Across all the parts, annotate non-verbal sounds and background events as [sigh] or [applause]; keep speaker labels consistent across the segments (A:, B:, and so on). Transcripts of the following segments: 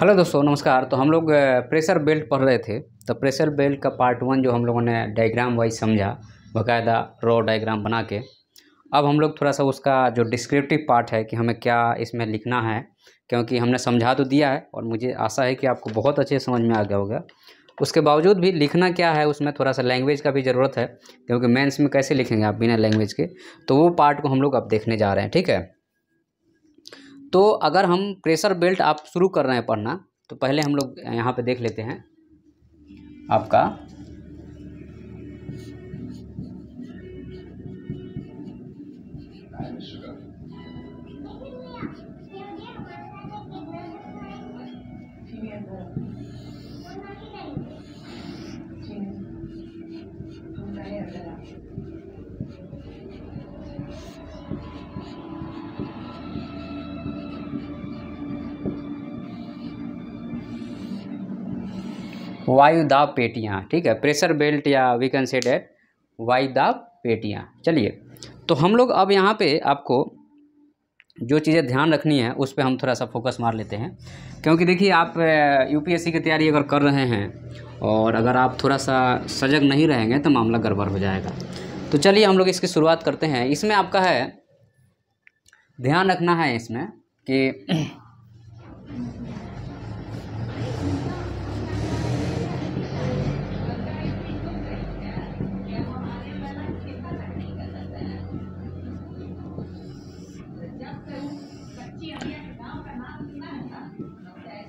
A: Hello दोस्तों नमस्कार तो हम लोग प्रेशर बेल्ट पढ़ रहे थे तो प्रेशर बेल्ट का पार्ट वन जो हम लोगों ने डायग्राम वाइज समझा बाकायदा रॉ डायग्राम बना के अब हम लोग थोड़ा सा उसका जो डिस्क्रिप्टिव पार्ट है कि हमें क्या इसमें लिखना है क्योंकि हमने समझा तो दिया है और मुझे आशा है कि आपको बहुत अच्छे समझ में आ गया होगा उसके बावजूद भी लिखना क्या है उसमें थोड़ा सा लैंग्वेज का भी ज़रूरत है क्योंकि मेंस में कैसे लिखेंगे आप बिना लैंग्वेज के तो वो पार्ट को हम लोग अब देखने जा रहे हैं ठीक है तो अगर हम प्रेशर बेल्ट आप शुरू कर रहे हैं पढ़ना तो पहले हम लोग यहाँ पे देख लेते हैं आपका दाब पेटियाँ ठीक है प्रेशर बेल्ट या वी कैन से डेट दाब पेटियाँ चलिए तो हम लोग अब यहाँ पे आपको जो चीज़ें ध्यान रखनी है उस पर हम थोड़ा सा फोकस मार लेते हैं क्योंकि देखिए आप यूपीएससी की तैयारी अगर कर रहे हैं और अगर आप थोड़ा सा सजग नहीं रहेंगे तो मामला गड़बड़ हो जाएगा तो चलिए हम लोग इसकी शुरुआत करते हैं इसमें आपका है ध्यान रखना है इसमें कि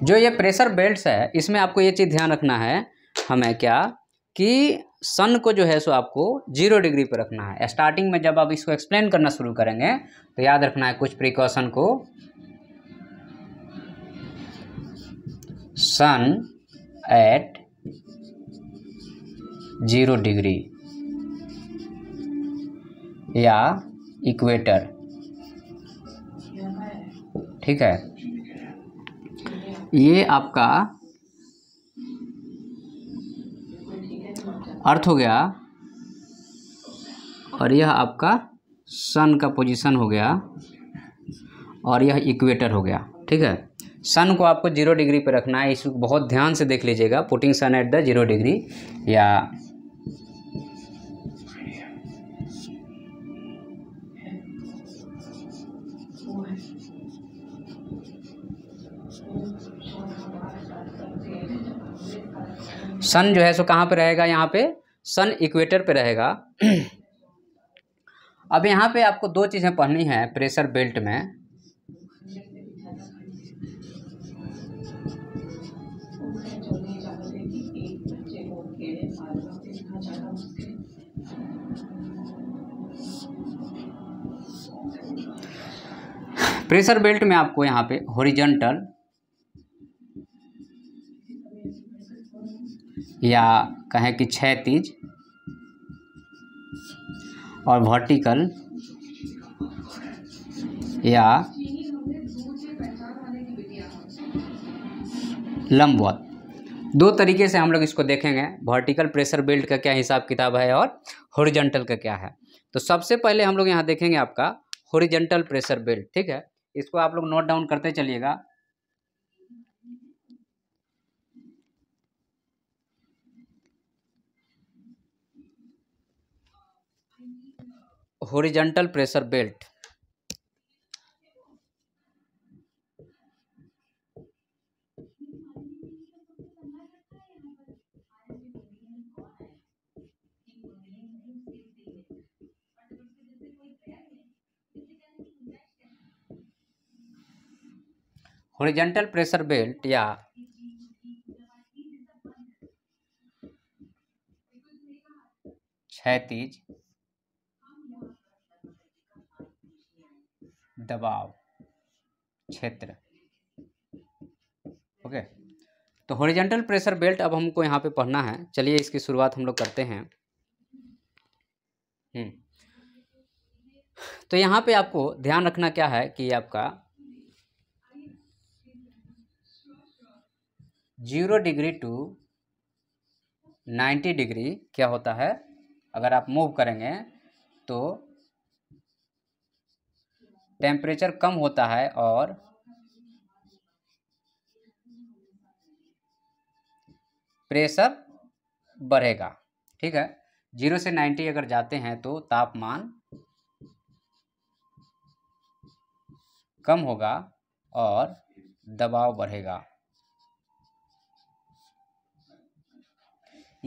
A: जो ये प्रेशर बेल्ट है इसमें आपको ये चीज़ ध्यान रखना है हमें क्या कि सन को जो है सो आपको जीरो डिग्री पर रखना है स्टार्टिंग में जब आप इसको एक्सप्लेन करना शुरू करेंगे तो याद रखना है कुछ प्रिकॉशन को सन एट जीरो डिग्री या इक्वेटर ठीक है ये आपका अर्थ हो गया और यह आपका सन का पोजीशन हो गया और यह इक्वेटर हो गया ठीक है सन को आपको जीरो डिग्री पर रखना है इसको बहुत ध्यान से देख लीजिएगा putting sun at the zero degree या सन जो है सो कहाँ पर रहेगा यहाँ पे सन इक्वेटर पे रहेगा अब यहाँ पे आपको दो चीज़ें पढ़नी है प्रेशर बेल्ट में प्रेशर बेल्ट में आपको यहाँ पे होरिजेंटल या कहें कि तीज और वर्टिकल या लंबवत दो तरीके से हम लोग इसको देखेंगे वर्टिकल प्रेशर बेल्ट का क्या हिसाब किताब है और होरिजेंटल का क्या है तो सबसे पहले हम लोग यहाँ देखेंगे आपका होरिजेंटल प्रेशर बेल्ट ठीक है इसको आप लोग नोट डाउन करते चलिएगा horizontal pressure belt horizontal pressure belt या क्षैतिज दबाव क्षेत्र ओके तो हॉरिजेंटल प्रेशर बेल्ट अब हमको यहाँ पे पढ़ना है चलिए इसकी शुरुआत हम लोग करते हैं हम्म। तो यहाँ पे आपको ध्यान रखना क्या है कि आपका zero degree to ninety degree क्या होता है अगर आप मूव करेंगे तो टेम्परेचर कम होता है और प्रेशर बढ़ेगा ठीक है जीरो से नाइन्टी अगर जाते हैं तो तापमान कम होगा और दबाव बढ़ेगा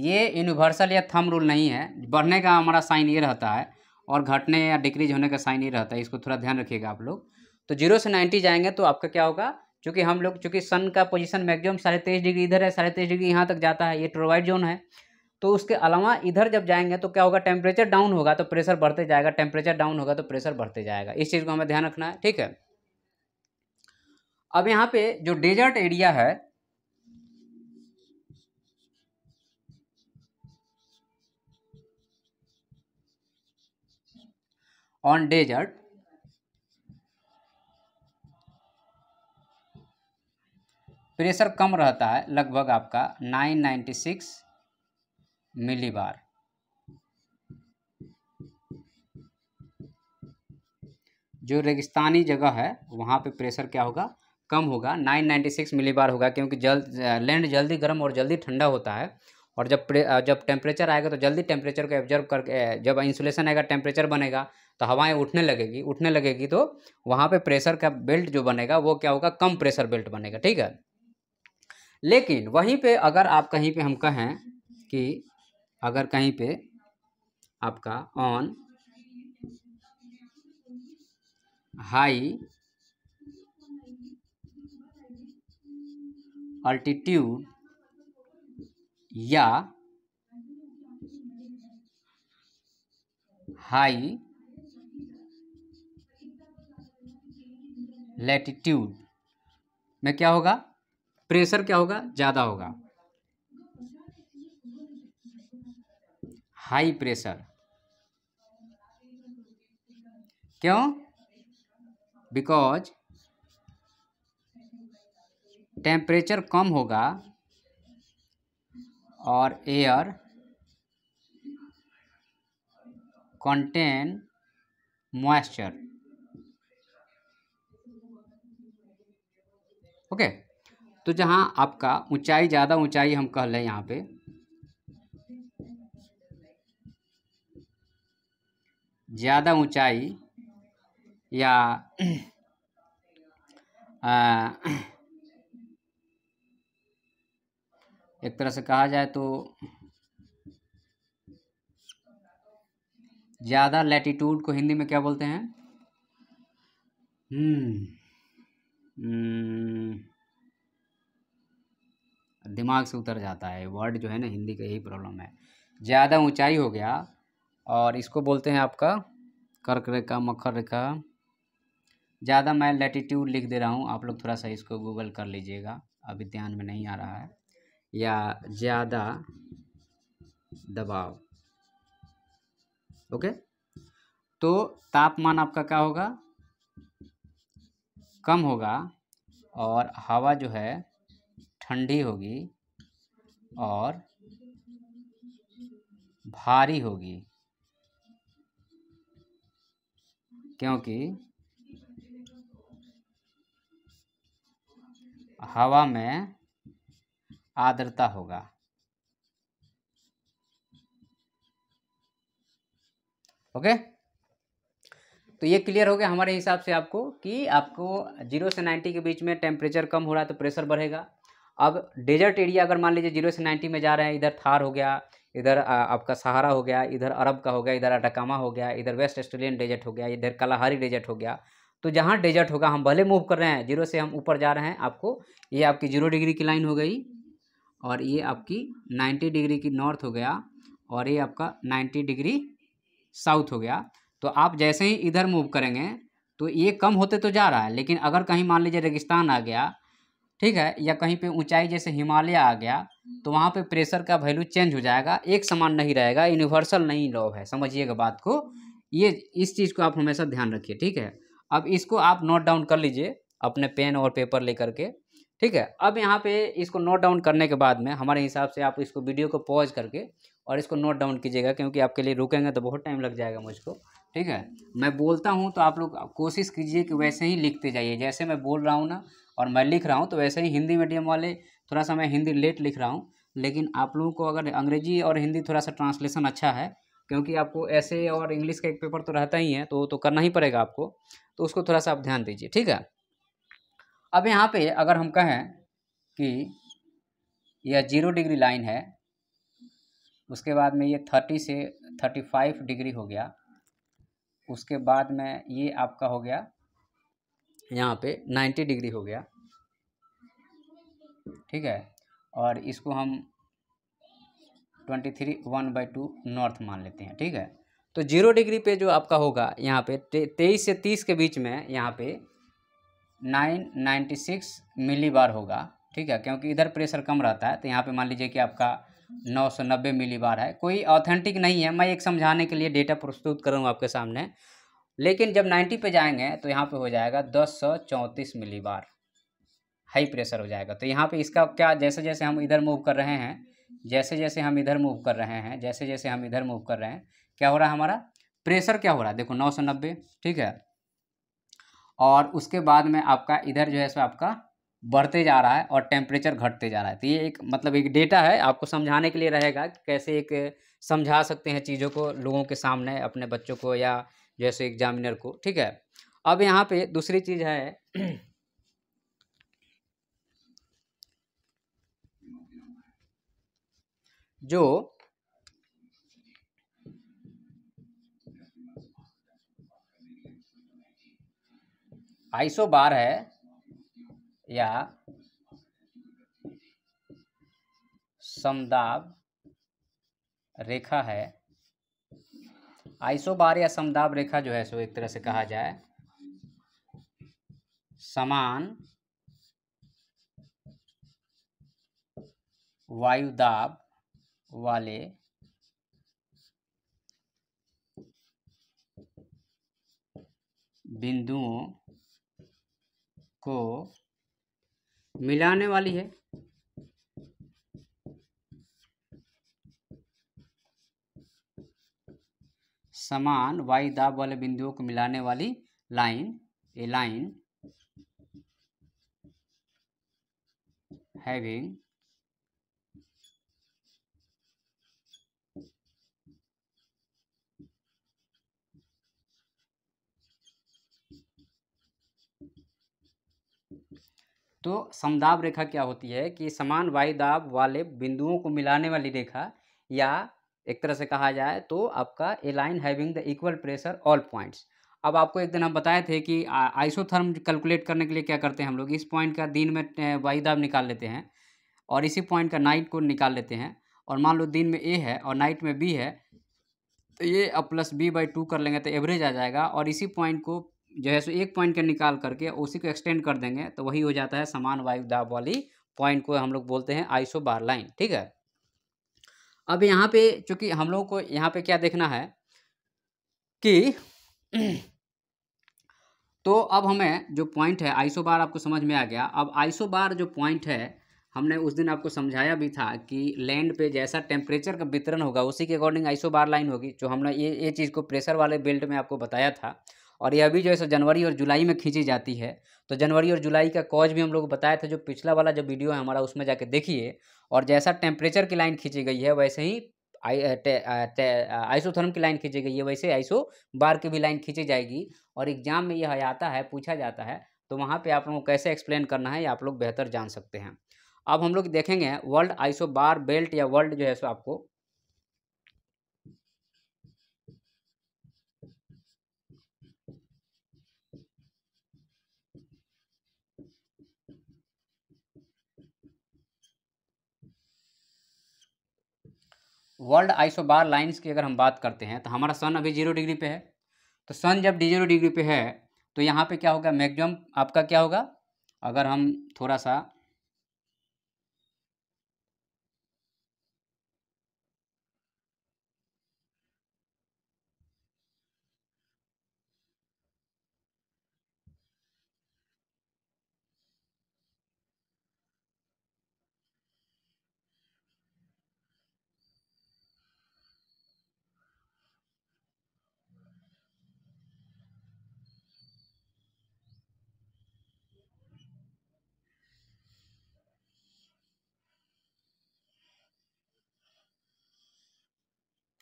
A: ये यूनिवर्सल या थम रूल नहीं है बढ़ने का हमारा साइन ये रहता है और घटने या डिक्रीज होने का साइन ही रहता है इसको थोड़ा ध्यान रखिएगा आप लोग तो जीरो से नाइन्टी जाएंगे तो आपका क्या होगा चूँकि हम लोग चूँकि सन का पोजीशन मैगजिम साढ़े तेईस डिग्री इधर है साढ़े तेईस डिग्री यहाँ तक जाता है ये ट्रोवाइड जोन है तो उसके अलावा इधर जब जाएंगे तो क्या होगा टेम्परेचर डाउन होगा तो प्रेशर बढ़ते जाएगा टेम्परेचर डाउन होगा तो प्रेशर बढ़ते जाएगा इस चीज़ को हमें ध्यान रखना है ठीक है अब यहाँ पे जो डेजर्ट एरिया है on desert प्रेशर कम रहता है लगभग आपका 996 मिलीबार जो रेगिस्तानी जगह है वहाँ पे प्रेशर क्या होगा कम होगा 996 मिलीबार होगा क्योंकि जल लैंड जल्दी गर्म और जल्दी ठंडा होता है और जब जब टेम्परेचर आएगा तो जल्दी टेम्परेचर को एब्जर्व करके जब इंसुलेशन आएगा टेम्परेचर बनेगा तो हवाएं उठने लगेगी उठने लगेगी तो वहाँ पे प्रेशर का बेल्ट जो बनेगा वो क्या होगा कम प्रेशर बेल्ट बनेगा ठीक है लेकिन वहीं पे अगर आप कहीं पे हम कहें कि अगर कहीं पे आपका ऑन हाई अल्टीट्यूड या हाई लेटीट्यूड में क्या होगा प्रेशर क्या होगा ज़्यादा होगा हाई प्रेशर क्यों बिकॉज टेम्परेचर कम होगा और एयर कंटेन मॉइस्चर ओके तो जहाँ आपका ऊंचाई ज़्यादा ऊंचाई हम कह लें यहाँ पे ज़्यादा ऊंचाई या [clears throat] आ, एक तरह से कहा जाए तो ज़्यादा लैटिट्यूड को हिंदी में क्या बोलते हैं हम्म हम्म, दिमाग से उतर जाता है वर्ड जो है ना हिंदी का यही प्रॉब्लम है ज़्यादा ऊंचाई हो गया और इसको बोलते हैं आपका कर्क रेखा मकर रेखा ज़्यादा मैं लेटीट्यूड लिख दे रहा हूँ आप लोग थोड़ा सा इसको गूगल कर लीजिएगा अभी ध्यान में नहीं आ रहा है या ज़्यादा दबाव ओके तो तापमान आपका क्या होगा कम होगा और हवा जो है ठंडी होगी और भारी होगी क्योंकि हवा में आर्द्रता होगा ओके तो ये क्लियर हो गया हमारे हिसाब से आपको कि आपको जीरो से नाइन्टी के बीच में टेम्परेचर कम हो रहा है तो प्रेशर बढ़ेगा अब डेजर्ट एरिया अगर मान लीजिए जीरो से नाइन्टी में जा रहे हैं इधर थार हो गया इधर आपका सहारा हो गया इधर अरब का हो गया इधर अटकामा हो गया इधर वेस्ट ऑस्ट्रेलियन डेजर्ट हो गया इधर कलाहारी डेजर्ट हो गया तो जहाँ डेजर्ट होगा हम भले मूव कर रहे हैं जीरो से हम ऊपर जा रहे हैं आपको ये आपकी जीरो डिग्री की लाइन हो गई और ये आपकी नाइन्टी डिग्री की नॉर्थ हो गया और ये आपका नाइन्टी डिग्री साउथ हो गया तो आप जैसे ही इधर मूव करेंगे तो ये कम होते तो जा रहा है लेकिन अगर कहीं मान लीजिए रेगिस्तान आ गया ठीक है या कहीं पे ऊंचाई जैसे हिमालय आ गया तो वहाँ पे प्रेशर का वैल्यू चेंज हो जाएगा एक समान नहीं रहेगा यूनिवर्सल नहीं लॉ है समझिएगा बात को ये इस चीज़ को आप हमेशा ध्यान रखिए ठीक है अब इसको आप नोट डाउन कर लीजिए अपने पेन और पेपर लेकर के ठीक है अब यहाँ पे इसको नोट डाउन करने के बाद में हमारे हिसाब से आप इसको वीडियो को पॉज करके और इसको नोट डाउन कीजिएगा क्योंकि आपके लिए रुकेंगे तो बहुत टाइम लग जाएगा मुझको ठीक है मैं बोलता हूँ तो आप लोग कोशिश कीजिए कि वैसे ही लिखते जाइए जैसे मैं बोल रहा हूँ ना और मैं लिख रहा हूँ तो वैसे ही हिंदी मीडियम वाले थोड़ा सा मैं हिंदी लेट लिख रहा हूँ लेकिन आप लोगों को अगर अंग्रेजी और हिंदी थोड़ा सा ट्रांसलेशन अच्छा है क्योंकि आपको ऐसे और इंग्लिश का एक पेपर तो रहता ही है तो तो करना ही पड़ेगा आपको तो उसको थोड़ा सा आप ध्यान दीजिए ठीक है अब यहाँ पे अगर हम कहें कि यह जीरो डिग्री लाइन है उसके बाद में ये थर्टी से थर्टी फाइव डिग्री हो गया उसके बाद में ये आपका हो गया यहाँ पे 90 डिग्री हो गया ठीक है और इसको हम twenty three one by two north मान लेते हैं ठीक है तो जीरो डिग्री पे जो आपका होगा यहाँ पे तेईस से तीस के बीच में यहाँ पे nine ninety six millibar होगा ठीक है क्योंकि इधर प्रेशर कम रहता है तो यहाँ पे मान लीजिए कि आपका नौ सौ नब्बे मिली बार है कोई ऑथेंटिक नहीं है मैं एक समझाने के लिए डेटा प्रस्तुत करूँगा आपके सामने लेकिन जब नाइन्टी पे जाएंगे तो यहाँ पे हो जाएगा दस सौ चौंतीस मिली बार हाई प्रेशर हो जाएगा तो यहाँ पे इसका क्या जैसे जैसे हम इधर मूव कर रहे हैं जैसे जैसे हम इधर मूव कर रहे हैं जैसे जैसे हम इधर मूव कर रहे हैं क्या हो रहा है हमारा प्रेशर क्या हो रहा है देखो नौ सौ नब्बे ठीक है और उसके बाद में आपका इधर जो है सो आपका बढ़ते जा रहा है और टेम्परेचर घटते जा रहा है तो ये एक मतलब एक डेटा है आपको समझाने के लिए रहेगा कि कैसे एक समझा सकते हैं चीज़ों को लोगों के सामने अपने बच्चों को या जैसे एग्जामिनर को ठीक है अब यहाँ पे दूसरी चीज़ है जो आइसो बार है या समदाब रेखा है आइसोबार या समदाब रेखा जो है सो एक तरह से कहा जाए समान वायुदाब वाले बिंदुओं को मिलाने वाली है समान वाई दाब वाले बिंदुओं को मिलाने वाली लाइन ए लाइन हैविंग तो समदाब रेखा क्या होती है कि समान वायु दाब वाले बिंदुओं को मिलाने वाली रेखा या एक तरह से कहा जाए तो आपका a line having the equal pressure all points अब आपको एक दिन हम बताए थे कि आइसोथर्म कैलकुलेट करने के लिए क्या करते हैं हम लोग इस पॉइंट का दिन में वायु दाब निकाल लेते हैं और इसी पॉइंट का नाइट को निकाल लेते हैं और मान लो दिन में ए है और नाइट में बी है तो ये अब प्लस बी बाई टू कर लेंगे तो एवरेज आ जाएगा और इसी पॉइंट को जो है सो एक पॉइंट का निकाल करके उसी को एक्सटेंड कर देंगे तो वही हो जाता है समान वायु दाब वाली पॉइंट को हम लोग बोलते हैं आइसो बार लाइन ठीक है अब यहाँ पे चूंकि हम लोग को यहाँ पे क्या देखना है कि [clears throat] तो अब हमें जो पॉइंट है आइसो बार आपको समझ में आ गया अब आइसो बार जो पॉइंट है हमने उस दिन आपको समझाया भी था कि लैंड पे जैसा टेम्परेचर का वितरण होगा उसी के अकॉर्डिंग आइसो बार लाइन होगी जो हमने ये ये चीज़ को प्रेशर वाले बेल्ट में आपको बताया था और यह भी जो है सो जनवरी और जुलाई में खींची जाती है तो जनवरी और जुलाई का कॉज भी हम लोग बताए थे जो पिछला वाला जो वीडियो है हमारा उसमें जाके देखिए और जैसा टेम्परेचर की लाइन खींची गई है वैसे ही आइसोथर्म की लाइन खींची गई है वैसे आइसो बार की भी लाइन खींची जाएगी और एग्जाम में यह आता है पूछा जाता है तो वहाँ पर आप लोगों को कैसे एक्सप्लेन करना है ये आप लोग बेहतर जान सकते हैं अब हम लोग देखेंगे वर्ल्ड आइसो बार बेल्ट या वर्ल्ड जो है सो आपको वर्ल्ड आइसोबार लाइन्स की अगर हम बात करते हैं तो हमारा सन अभी जीरो डिग्री पे है तो सन जब जीरो डिग्री पे है तो यहाँ पे क्या होगा मैगजम आपका क्या होगा अगर हम थोड़ा सा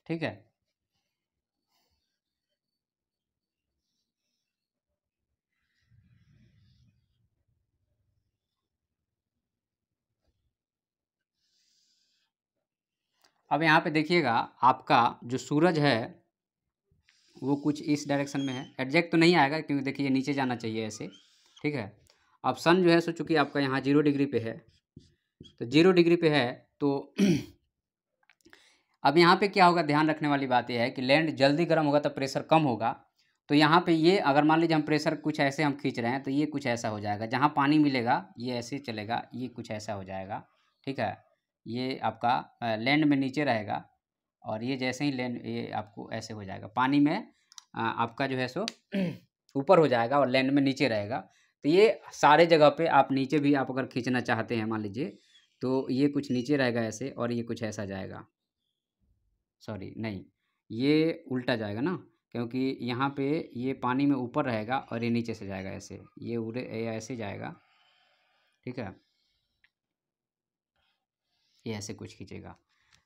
A: ठीक है अब यहाँ पे देखिएगा आपका जो सूरज है वो कुछ इस डायरेक्शन में है एडजेक्ट तो नहीं आएगा क्योंकि देखिए नीचे जाना चाहिए ऐसे ठीक है अब सन जो है सो चूँकि आपका यहाँ जीरो डिग्री पे है तो जीरो डिग्री पे है तो [clears throat] अब यहाँ पे क्या होगा ध्यान रखने वाली बात यह है कि लैंड जल्दी गर्म होगा तो प्रेशर कम होगा तो यहाँ पे ये अगर मान लीजिए हम प्रेशर कुछ ऐसे हम खींच रहे हैं तो ये कुछ ऐसा हो जाएगा जहाँ पानी मिलेगा ये ऐसे चलेगा ये कुछ ऐसा हो जाएगा ठीक है ये आपका लैंड में नीचे रहेगा और ये जैसे ही लैंड ये आपको ऐसे हो जाएगा पानी में आपका जो है सो [clears throat] ऊपर हो जाएगा और लैंड में नीचे रहेगा तो ये सारे जगह पे आप नीचे भी आप अगर खींचना चाहते हैं मान लीजिए तो ये कुछ नीचे रहेगा ऐसे और ये कुछ ऐसा जाएगा सॉरी नहीं ये उल्टा जाएगा ना क्योंकि यहाँ पे ये पानी में ऊपर रहेगा और ये नीचे से जाएगा ऐसे ये उड़े ऐसे जाएगा ठीक है ये ऐसे कुछ खींचेगा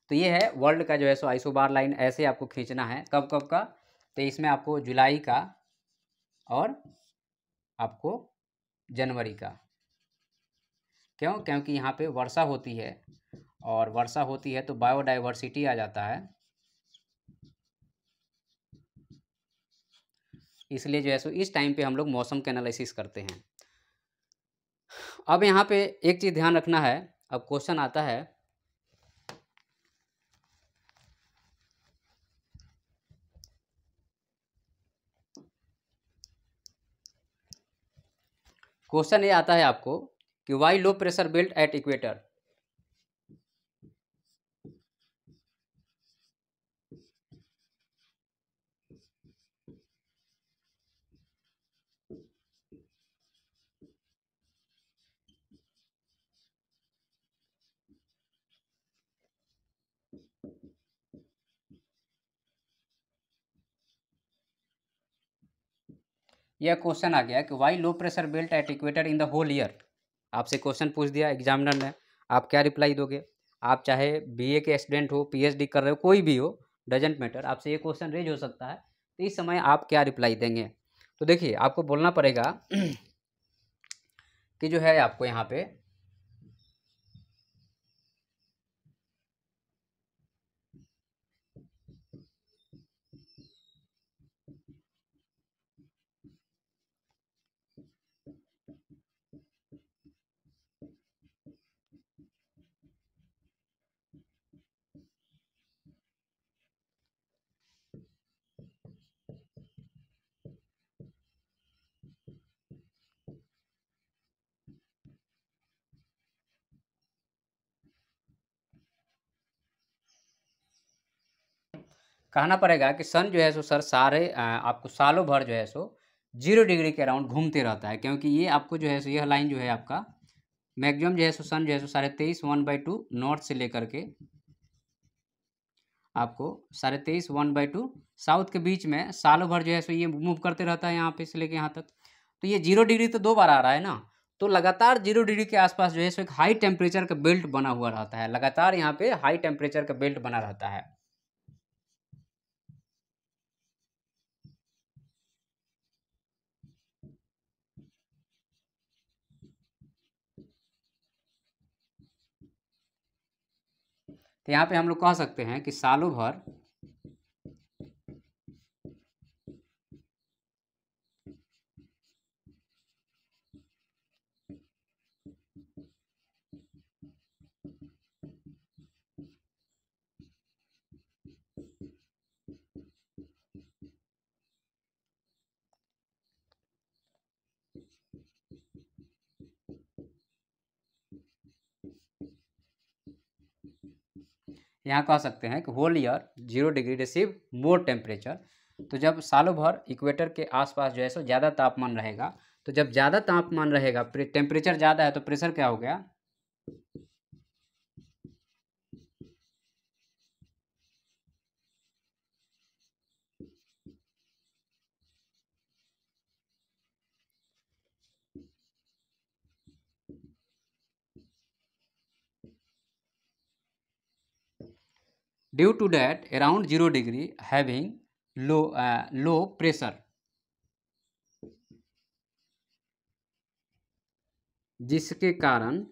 A: तो ये है वर्ल्ड का जो है सो आइसोबार बार लाइन ऐसे आपको खींचना है कब कब का तो इसमें आपको जुलाई का और आपको जनवरी का क्यों क्योंकि यहाँ पे वर्षा होती है और वर्षा होती है तो बायोडाइवर्सिटी आ जाता है इसलिए जो है सो इस टाइम पे हम लोग मौसम के एनालिसिस करते हैं अब यहाँ पे एक चीज़ ध्यान रखना है अब क्वेश्चन आता है क्वेश्चन ये आता है आपको कि why low pressure belt at equator यह क्वेश्चन आ गया कि why low pressure belt at equator in the whole year आपसे क्वेश्चन पूछ दिया एग्जामिनर ने आप क्या रिप्लाई दोगे आप चाहे बीए के स्टूडेंट हो पीएचडी कर रहे हो कोई भी हो डजेंट मैटर आपसे ये क्वेश्चन रेज हो सकता है तो इस समय आप क्या रिप्लाई देंगे तो देखिए आपको बोलना पड़ेगा कि जो है आपको यहाँ पे कहना पड़ेगा कि सन जो है सो सर सारे आपको सालों भर जो है सो जीरो डिग्री के अराउंड घूमते रहता है क्योंकि ये आपको जो है सो यह लाइन जो है आपका मैक्सिमम जो है सो सन जो है सो साढ़े तेईस वन बाई टू नॉर्थ से लेकर के आपको साढ़े तेईस वन बाई टू साउथ के बीच में सालों भर जो है सो ये मूव करते रहता है यहाँ पे से लेके यहाँ तक तो ये जीरो डिग्री तो दो बार आ रहा है ना तो लगातार जीरो डिग्री के आसपास जो है सो एक हाई टेम्परेचर का बेल्ट बना हुआ रहता है लगातार यहाँ पे हाई टेम्परेचर का बेल्ट बना रहता है तो यहाँ पे हम लोग कह सकते हैं कि सालों भर यहाँ कह सकते हैं कि whole year zero degree receive more temperature तो जब सालों भर इक्वेटर के आसपास जो है सो ज़्यादा तापमान रहेगा तो जब ज़्यादा तापमान रहेगा टेम्परेचर ज़्यादा है तो प्रेशर क्या हो गया Due to that, around 0 degree having low, uh, low pressure. जिसके कारण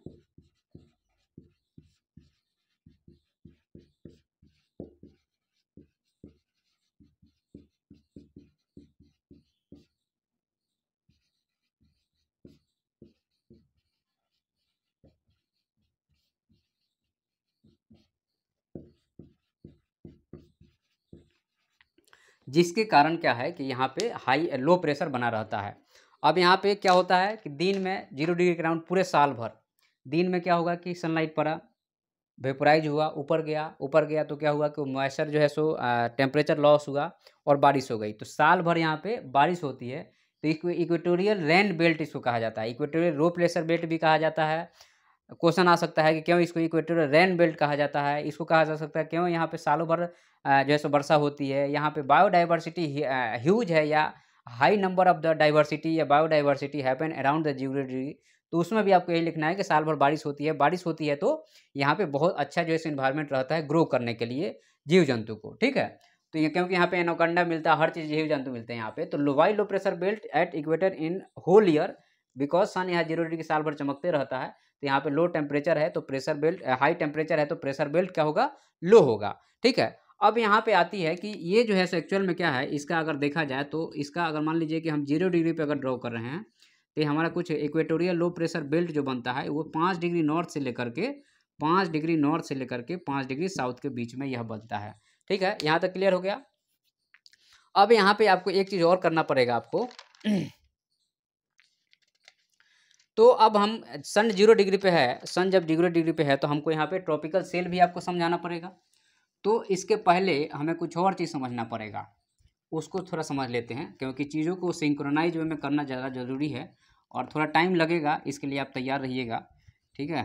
A: जिसके कारण क्या है कि यहाँ पे हाई लो प्रेशर बना रहता है अब यहाँ पे क्या होता है कि दिन में जीरो डिग्री ग्राउंड पूरे साल भर दिन में क्या होगा कि सनलाइट पड़ा वेपोराइज हुआ ऊपर गया ऊपर गया तो क्या हुआ कि मॉइस्चर जो है सो टेम्परेचर लॉस हुआ और बारिश हो गई तो साल भर यहाँ पर बारिश होती है तो इक्वेटोरियल रेन बेल्ट इसको कहा जाता है इक्वेटोरियल रो प्रेशर बेल्ट भी कहा जाता है क्वेश्चन आ सकता है कि क्यों इसको इक्वेटोरियल रेन बेल्ट कहा जाता है इसको कहा जा सकता है क्यों यहाँ पे सालों भर जो है सो वर्षा होती है यहाँ पे बायोडाइवर्सिटी ह्यूज है या high number of the diversity या बायोडाइवर्सिटी हैपन अराउंड द जीवरी तो उसमें भी आपको यही लिखना है कि साल भर बारिश होती है बारिश होती है तो यहाँ पे बहुत अच्छा जो है सो इन्वायरमेंट रहता है ग्रो करने के लिए जीव जंतु को ठीक है तो ये क्योंकि यहाँ पे एनोकंडा मिलता है हर चीज़ जीव जंतु मिलते हैं यहाँ पे तो लोवाई low pressure belt at equator in whole year because sun यहाँ जीरो डिग्री साल भर चमकते रहता है तो यहाँ पे लो टेम्परेचर है तो प्रेशर बेल्ट हाई टेम्परेचर है तो प्रेशर बेल्ट क्या होगा लो होगा ठीक है अब यहाँ पे आती है कि ये जो है सो एक्चुअल में क्या है इसका अगर देखा जाए तो इसका अगर मान लीजिए कि हम जीरो डिग्री पे अगर ड्रॉ कर रहे हैं तो हमारा कुछ इक्वेटोरियल लो प्रेशर बेल्ट जो बनता है वो पाँच डिग्री नॉर्थ से लेकर के पाँच डिग्री नॉर्थ से लेकर के पाँच डिग्री साउथ के बीच में यह बनता है ठीक है यहाँ तक क्लियर हो गया अब यहाँ पे आपको एक चीज़ और करना पड़ेगा आपको [clears throat] तो अब हम सन जीरो डिग्री पे है सन जब जीरो डिग्री पे है तो हमको यहाँ पे ट्रॉपिकल सेल भी आपको समझाना पड़ेगा तो इसके पहले हमें कुछ और चीज़ समझना पड़ेगा उसको थोड़ा समझ लेते हैं क्योंकि चीज़ों को सिंक्रोनाइज वे में करना ज़्यादा ज़रूरी है और थोड़ा टाइम लगेगा इसके लिए आप तैयार रहिएगा ठीक है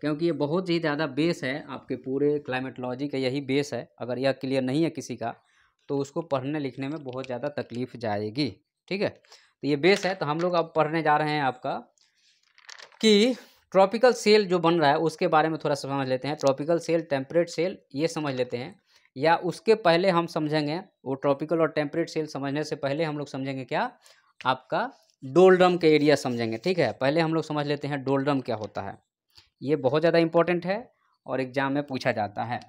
A: क्योंकि ये बहुत ही ज़्यादा बेस है आपके पूरे क्लाइमेटोलॉजी का यही बेस है अगर यह क्लियर नहीं है किसी का तो उसको पढ़ने लिखने में बहुत ज़्यादा तकलीफ जाएगी ठीक है तो ये बेस है तो हम लोग अब पढ़ने जा रहे हैं आपका कि ट्रॉपिकल सेल जो बन रहा है उसके बारे में थोड़ा समझ लेते हैं ट्रॉपिकल सेल टेम्परेट सेल ये समझ लेते हैं या उसके पहले हम समझेंगे वो ट्रॉपिकल और टेम्परेट सेल समझने से पहले हम लोग समझेंगे क्या आपका डोलड्रम के एरिया समझेंगे ठीक है पहले हम लोग समझ लेते हैं डोलड्रम क्या होता है ये बहुत ज़्यादा इंपॉर्टेंट है और एग्जाम में पूछा जाता है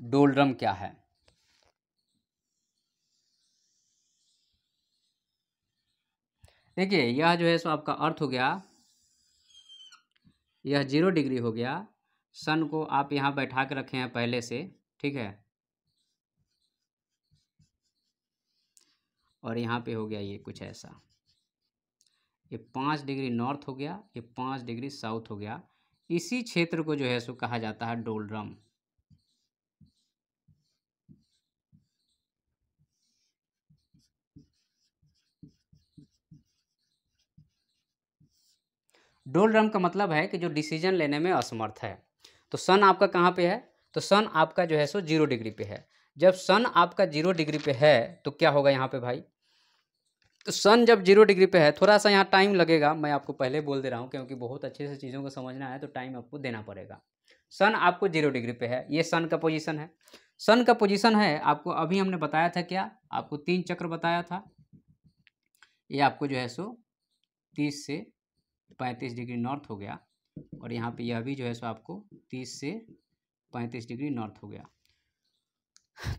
A: डोलड्रम क्या है देखिए यह जो है सो आपका अर्थ हो गया यह जीरो डिग्री हो गया सन को आप यहाँ बैठा के रखे हैं पहले से ठीक है और यहाँ पे हो गया ये कुछ ऐसा ये पाँच डिग्री नॉर्थ हो गया ये पाँच डिग्री साउथ हो गया इसी क्षेत्र को जो है सो कहा जाता है डोलड्रम डोलड्रम का मतलब है कि जो डिसीजन लेने में असमर्थ है तो सन आपका कहाँ पे है तो सन आपका जो है सो जीरो डिग्री पे है जब सन आपका जीरो डिग्री पे है तो क्या होगा यहाँ पे भाई तो सन जब जीरो डिग्री पे है थोड़ा सा यहाँ टाइम लगेगा मैं आपको पहले बोल दे रहा हूँ क्योंकि बहुत अच्छे से चीज़ों को समझना है तो टाइम आपको देना पड़ेगा सन आपको जीरो डिग्री पे है ये सन का पोजिशन है सन का पोजिशन है आपको अभी हमने बताया था क्या आपको तीन चक्र बताया था ये आपको जो है सो तीस से पैंतीस डिग्री नॉर्थ हो गया और यहाँ पे यह भी जो है सो आपको तीस से पैंतीस डिग्री नॉर्थ हो गया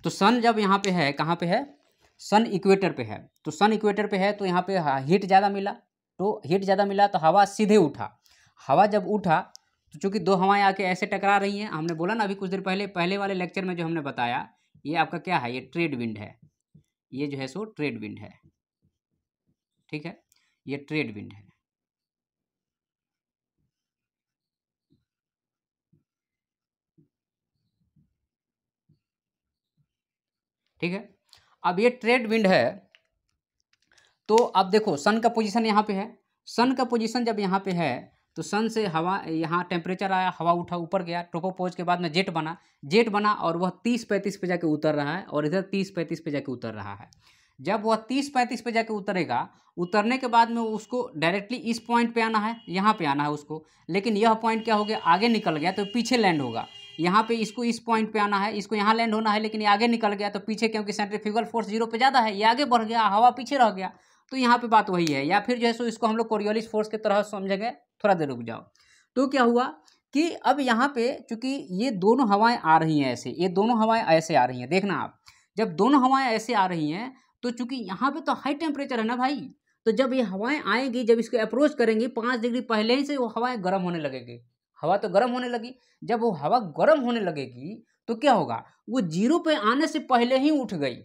A: तो सन जब यहाँ पे है कहाँ पे है सन इक्वेटर पे है तो सन इक्वेटर पे है तो यहाँ पे हीट ज़्यादा मिला तो हीट ज़्यादा मिला तो हवा सीधे उठा हवा जब उठा तो चूंकि दो हवाएं आके ऐसे टकरा रही हैं हमने बोला ना अभी कुछ देर पहले पहले वाले लेक्चर में जो हमने बताया ये आपका क्या है ये ट्रेड विंड है ये जो है सो ट्रेड विंड है ठीक है ये ट्रेड विंड है ठीक है अब ये ट्रेड विंड है तो अब देखो सन का पोजीशन यहाँ पे है सन का पोजीशन जब यहाँ पे है तो सन से हवा यहाँ टेम्परेचर आया हवा उठा ऊपर गया पोज के बाद में जेट बना जेट बना और वह तीस पैंतीस पे जाके उतर रहा है और इधर तीस पैंतीस पे जाके उतर रहा है जब वह तीस पैंतीस पे जाके उतरेगा उतरने के बाद में उसको डायरेक्टली इस पॉइंट पे आना है यहाँ पे आना है उसको लेकिन यह पॉइंट क्या हो गया आगे निकल गया तो पीछे लैंड होगा यहाँ पे इसको इस पॉइंट पे आना है इसको यहाँ लैंड होना है लेकिन ये आगे निकल गया तो पीछे क्योंकि सेंट्रीफ्यूगल फोर्स जीरो पे ज़्यादा है ये आगे बढ़ गया हवा पीछे रह गया तो यहाँ पे बात वही है या फिर जो है सो इसको हम लोग कोरियोलिस फोर्स के तरह समझेंगे थोड़ा देर रुक जाओ तो क्या हुआ कि अब यहाँ पे चूंकि ये दोनों हवाएं आ रही हैं ऐसे ये दोनों हवाएं ऐसे आ रही हैं देखना आप जब दोनों हवाएं ऐसे आ रही हैं तो चूंकि यहाँ पे तो हाई टेम्परेचर है ना भाई तो जब ये हवाएं आएंगी जब इसको अप्रोच करेंगी पाँच डिग्री पहले ही से वो हवाएं गर्म होने लगेंगी हवा तो गर्म होने लगी जब वो हवा गर्म होने लगेगी तो क्या होगा वो जीरो पे आने से पहले ही उठ गई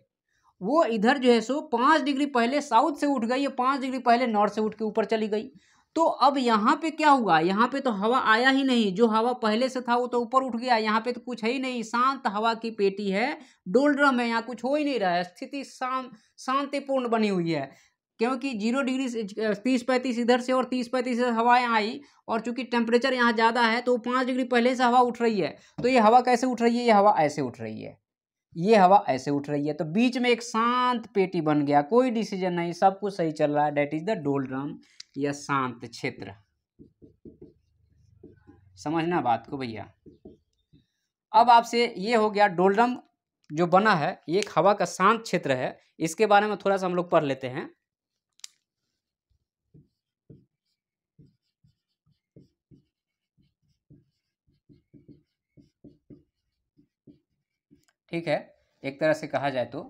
A: वो इधर जो है सो पाँच डिग्री पहले साउथ से उठ गई या पाँच डिग्री पहले नॉर्थ से उठ के ऊपर चली गई तो अब यहाँ पे क्या हुआ यहाँ पे तो हवा आया ही नहीं जो हवा पहले से था वो तो ऊपर उठ गया यहाँ पे तो कुछ है ही नहीं शांत हवा की पेटी है डोलड्रम है यहाँ कुछ हो ही नहीं रहा है स्थिति शांत शांतिपूर्ण बनी हुई है क्योंकि जीरो डिग्री तीस पैंतीस इधर से और तीस पैंतीस से हवाएं आई और चूंकि टेम्परेचर यहाँ ज़्यादा है तो पाँच डिग्री पहले से हवा उठ रही है तो ये हवा कैसे उठ रही है ये हवा ऐसे उठ रही है ये हवा ऐसे उठ रही है तो बीच में एक शांत पेटी बन गया कोई डिसीजन नहीं सब कुछ सही चल रहा है डेट इज द डोलड्रम या शांत क्षेत्र समझना बात को भैया अब आपसे ये हो गया डोलड्रम जो बना है ये एक हवा का शांत क्षेत्र है इसके बारे में थोड़ा सा हम लोग पढ़ लेते हैं ठीक है एक तरह से कहा जाए तो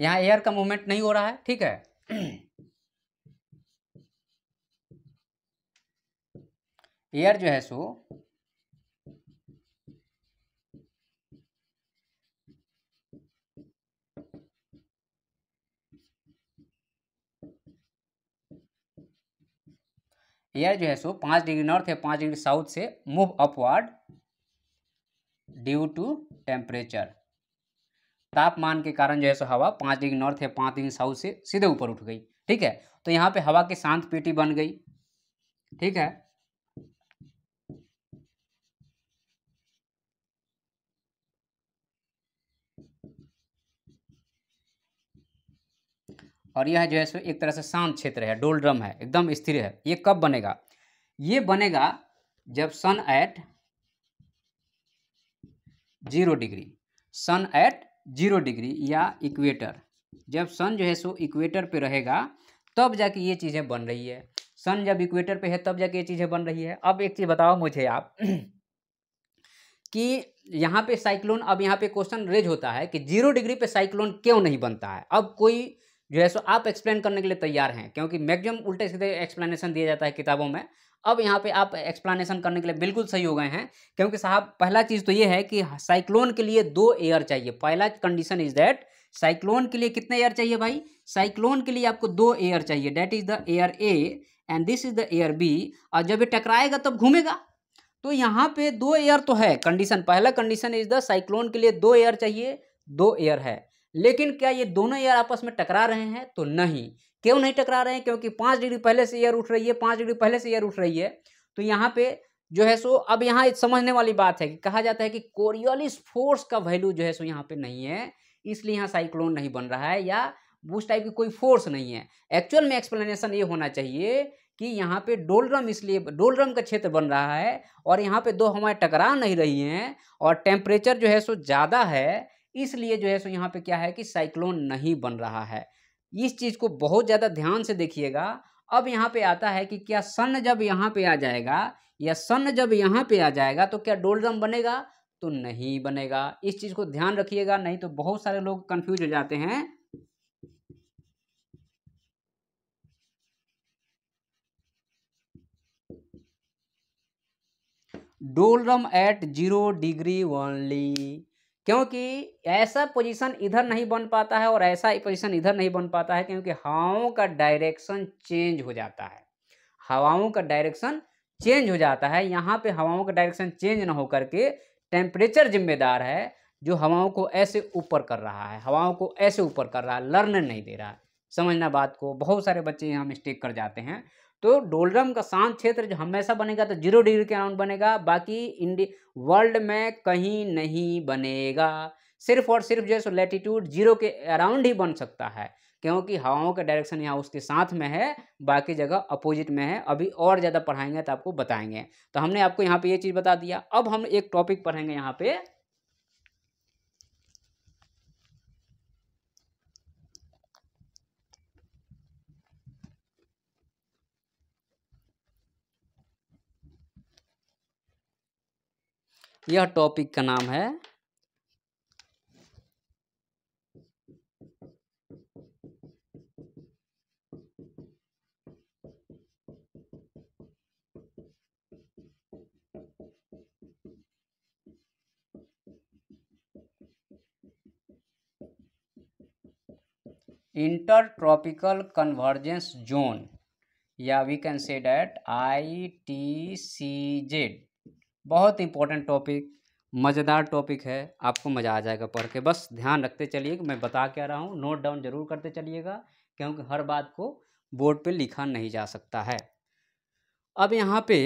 A: यहां एयर का मूवमेंट नहीं हो रहा है ठीक है एयर जो है सो एयर जो है सो पाँच डिग्री नॉर्थ या पाँच डिग्री साउथ से move upward due to temperature तापमान के कारण जो है सो हवा पाँच डिग्री नॉर्थ या पाँच डिग्री साउथ से सीधे ऊपर उठ गई ठीक है तो यहाँ पे हवा की शांत पेटी बन गई ठीक है और यह जो है सो एक तरह से शांत क्षेत्र है डोलड्रम है एकदम स्थिर है ये कब बनेगा ये बनेगा जब sun at zero degree sun at zero degree या इक्वेटर जब सन जो है सो इक्वेटर पे रहेगा तब जाके ये चीज़ें बन रही है सन जब इक्वेटर पे है तब जाके ये चीज़ें बन रही है अब एक चीज़ बताओ मुझे आप [clears throat] कि यहाँ पे साइक्लोन अब यहाँ पे क्वेश्चन रेज होता है कि जीरो डिग्री पे साइक्लोन क्यों नहीं बनता है अब कोई जो है सो आप एक्सप्लेन करने के लिए तैयार हैं क्योंकि मैक्सिमम उल्टे सीधे एक्सप्लेनेशन दिया जाता है किताबों में अब यहाँ पे आप एक्सप्लेनेशन करने के लिए बिल्कुल सही हो गए हैं क्योंकि साहब पहला चीज़ तो ये है कि साइक्लोन के लिए दो एयर चाहिए पहला कंडीशन इज दैट साइक्लोन के लिए कितने एयर चाहिए भाई साइक्लोन के लिए आपको दो एयर चाहिए that is the air A and this is the air B और जब ये टकराएगा तब घूमेगा तो यहाँ पे दो एयर तो है कंडीशन पहला कंडीशन इज द साइक्लोन के लिए दो एयर चाहिए दो एयर है लेकिन क्या ये दोनों एयर आपस में टकरा रहे हैं तो नहीं क्यों नहीं टकरा रहे हैं क्योंकि पाँच डिग्री पहले से एयर उठ रही है पाँच डिग्री पहले से एयर उठ रही है तो यहाँ पे जो है सो अब यहाँ समझने वाली बात है कि कहा जाता है कि कोरियोलिस फोर्स का वैल्यू जो है सो यहाँ पे नहीं है इसलिए यहाँ साइक्लोन नहीं बन रहा है या उस टाइप की कोई फोर्स नहीं है एक्चुअल में एक्सप्लेनेशन ये होना चाहिए कि यहाँ पे डोलरम इसलिए डोलरम का क्षेत्र बन रहा है और यहाँ पे दो हवाएं टकरा नहीं रही हैं और टेम्परेचर जो है सो ज़्यादा है इसलिए जो है सो यहाँ पे क्या है कि साइक्लोन नहीं बन रहा है इस चीज़ को बहुत ज़्यादा ध्यान से देखिएगा अब यहाँ पे आता है कि क्या सन जब यहाँ पे आ जाएगा या सन जब यहाँ पे आ जाएगा तो क्या डोलरम बनेगा तो नहीं बनेगा इस चीज़ को ध्यान रखिएगा नहीं तो बहुत सारे लोग कंफ्यूज हो जाते हैं doldrum at zero degree only क्योंकि ऐसा पोजीशन इधर नहीं बन पाता है और ऐसा पोजीशन इधर नहीं बन पाता है क्योंकि हवाओं का डायरेक्शन चेंज हो जाता है हवाओं का डायरेक्शन चेंज हो जाता है यहाँ पे हवाओं का डायरेक्शन चेंज ना हो करके टेम्परेचर जिम्मेदार है जो हवाओं को ऐसे ऊपर कर रहा है हवाओं को ऐसे ऊपर कर रहा है लर्न नहीं दे रहा है समझना बात को बहुत सारे बच्चे यहाँ मिस्टेक कर जाते हैं तो डोलरम का शांत क्षेत्र जो हमेशा बनेगा तो जीरो डिग्री के अराउंड बनेगा बाकी इंडिया वर्ल्ड में कहीं नहीं बनेगा सिर्फ और सिर्फ जो है लेटीट्यूड जीरो के अराउंड ही बन सकता है क्योंकि हवाओं का डायरेक्शन यहाँ उसके साथ में है बाकी जगह अपोजिट में है अभी और ज़्यादा पढ़ाएंगे तो आपको बताएंगे तो हमने आपको यहाँ पे ये यह चीज़ बता दिया अब हम एक टॉपिक पढ़ेंगे यहाँ पे यह टॉपिक का नाम है इंटर ट्रॉपिकल कन्वर्जेंस जोन या we can say that I T C Z बहुत इंपॉर्टेंट टॉपिक मज़ेदार टॉपिक है आपको मज़ा आ जाएगा पढ़ के बस ध्यान रखते चलिए कि मैं बता क्या रहा हूँ नोट डाउन जरूर करते चलिएगा क्योंकि हर बात को बोर्ड पे लिखा नहीं जा सकता है अब यहाँ पे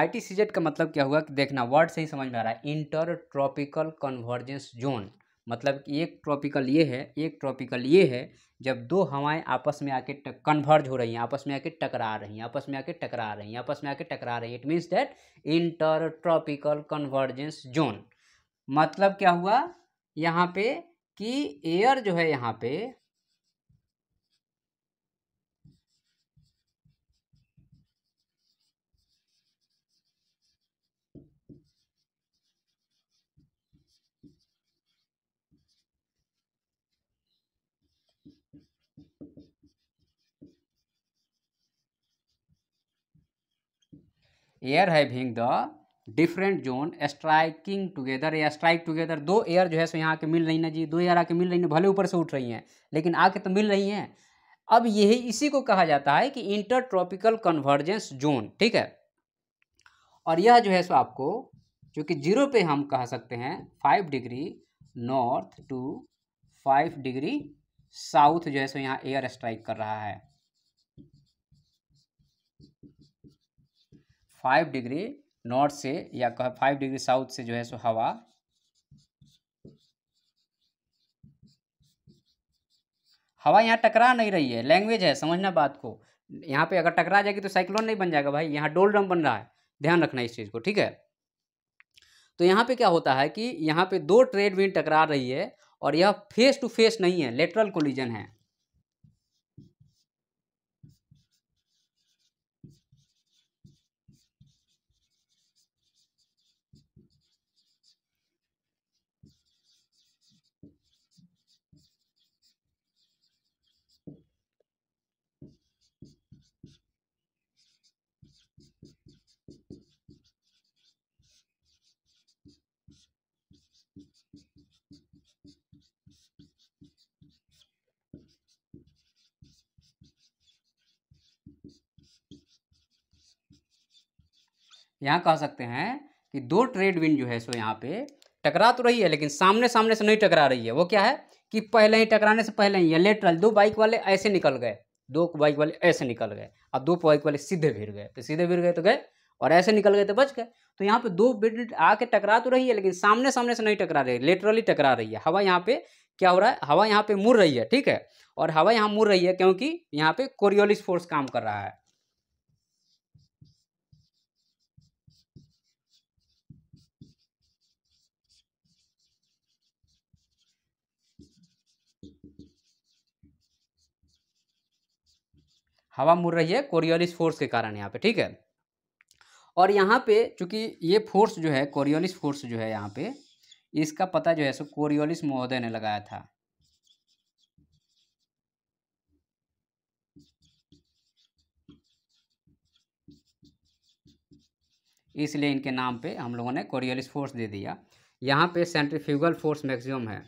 A: आई टी का मतलब क्या हुआ कि देखना वर्ड से ही समझ में आ रहा है इंटर ट्रॉपिकल कन्वर्जेंस जोन मतलब कि एक ट्रॉपिकल ये है एक ट्रॉपिकल ये है जब दो हवाएं आपस में आके कन्वर्ज हो रही हैं आपस में आके टकरा रही हैं आपस में आके टकरा रही हैं आपस में आके टकरा रही हैं it means that inter tropical convergence zone मतलब क्या हुआ यहाँ पे कि एयर जो है यहाँ पे एयर है having the different zone striking together या स्ट्राइक टुगेदर दो एयर जो है सो यहाँ के मिल रही ना जी दो एयर आके मिल रही ना भले ऊपर से उठ रही हैं लेकिन आके तो मिल रही हैं अब यही इसी को कहा जाता है कि इंटर ट्रॉपिकल कन्वर्जेंस जोन ठीक है और यह जो है सो आपको जो कि जीरो पे हम कह सकते हैं five degree north to five degree south जो है सो यहाँ एयर स्ट्राइक कर रहा है फाइव डिग्री नॉर्थ से या कह फाइव डिग्री साउथ से जो है सो हवा हवा यहाँ टकरा नहीं रही है लैंग्वेज है समझना बात को यहाँ पे अगर टकरा जाएगी तो साइक्लोन नहीं बन जाएगा भाई यहाँ डोलडम बन रहा है ध्यान रखना इस चीज़ को ठीक है तो यहाँ पे क्या होता है कि यहाँ पे दो ट्रेड विंड टकरा रही है और यह फेस टू फेस नहीं है लेटरल कोलिजन है यहाँ कह सकते हैं कि दो ट्रेड विंड जो है सो यहाँ पे टकरा तो रही है लेकिन सामने सामने से नहीं टकरा रही है वो क्या है कि पहले ही टकराने से पहले ही लेटरल दो बाइक वाले ऐसे निकल गए दो बाइक वाले ऐसे निकल गए और दो बाइक वाले सीधे भिर गए तो सीधे भिर गए तो गए और ऐसे निकल गए तो बच गए तो यहाँ पे दो बिल्ड आके टकरा तो रही है लेकिन सामने सामने से नहीं टकरा रही है लेटरली टकरा रही है हवा यहाँ पे क्या हो रहा है हवा यहाँ पे मुड़ रही है ठीक है और हवा यहाँ मुड़ रही है क्योंकि यहाँ पे कोरियोलिस फोर्स काम कर रहा है हवा मुड़ रही है कोरियोलिस फोर्स के कारण यहाँ पे ठीक है और यहाँ पे चूंकि ये फोर्स जो है कोरियोलिस फोर्स जो है यहाँ पे इसका पता जो है सो कोरियोलिस महोदय ने लगाया था इसलिए इनके नाम पे हम लोगों ने कोरियोलिस फोर्स दे दिया यहाँ पे सेंट्रीफ्यूगल फोर्स मैक्सिमम है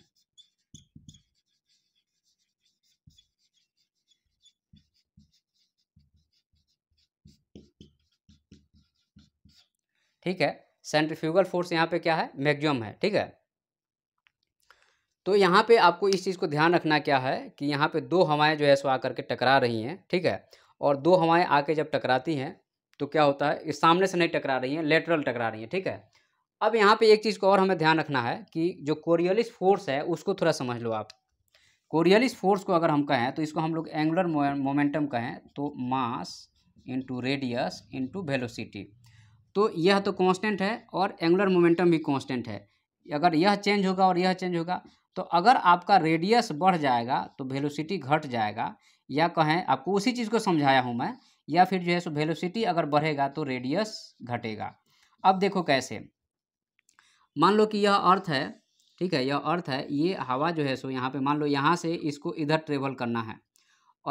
A: ठीक है सेंट्रीफ्यूगल फोर्स यहाँ पे क्या है मैक्सिमम है ठीक है तो यहाँ पे आपको इस चीज़ को ध्यान रखना क्या है कि यहाँ पे दो हवाएं जो है सो आकर के टकरा रही हैं ठीक है और दो हवाएं आके जब टकराती हैं तो क्या होता है इस सामने से नहीं टकरा रही हैं लेटरल टकरा रही हैं ठीक है अब यहाँ पे एक चीज़ को और हमें ध्यान रखना है कि जो कोरियलिस फोर्स है उसको थोड़ा समझ लो आप कोरियलिस फोर्स को अगर हम कहें तो इसको हम लोग एंगुलर मोमेंटम कहें तो mass into radius into velocity तो यह तो कांस्टेंट है और एंगुलर मोमेंटम भी कांस्टेंट है अगर यह चेंज होगा और यह चेंज होगा तो अगर आपका रेडियस बढ़ जाएगा तो वेलोसिटी घट जाएगा या कहें आपको उसी चीज़ को समझाया हूँ मैं या फिर जो है सो वेलोसिटी अगर बढ़ेगा तो रेडियस घटेगा अब देखो कैसे मान लो कि यह अर्थ है ठीक है यह अर्थ है ये हवा जो है सो यहाँ पे मान लो यहाँ से इसको इधर ट्रेवल करना है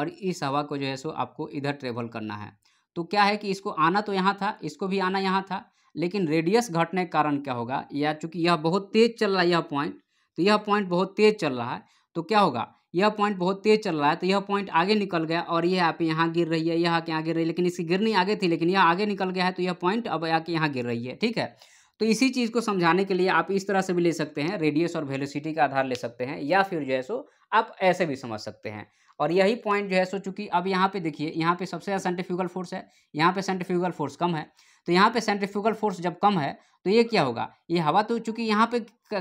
A: और इस हवा को जो है सो आपको इधर ट्रेवल करना है तो क्या है कि इसको आना तो यहाँ था इसको भी आना यहाँ था लेकिन रेडियस घटने के कारण क्या होगा या चूंकि यह बहुत तेज चल रहा है यह पॉइंट तो यह पॉइंट बहुत तेज चल रहा है तो क्या होगा यह पॉइंट बहुत तेज चल रहा है तो यह पॉइंट आगे निकल गया और यह आप यहाँ गिर रही है यह आके यहाँ गिर रही है लेकिन इसकी गिरनी आगे थी लेकिन यह आगे निकल गया है तो यह पॉइंट अब आके यहाँ गिर रही है ठीक है तो इसी चीज़ को समझाने के लिए आप इस तरह से भी ले सकते हैं रेडियस और वेलोसिटी का आधार ले सकते हैं या फिर जो है सो आप ऐसे भी समझ सकते हैं और यही पॉइंट जो है सो चूंकि अब यहाँ पे देखिए यहाँ पे सबसे ज़्यादा सेंट्रीफ्यूगल फोर्स है यहाँ पे सेंट्रीफ्यूगल फोर्स कम है तो यहाँ पे सेंट्रिफ्यूगल फोर्स जब कम है तो ये क्या होगा ये हवा तो चूंकि यहाँ पे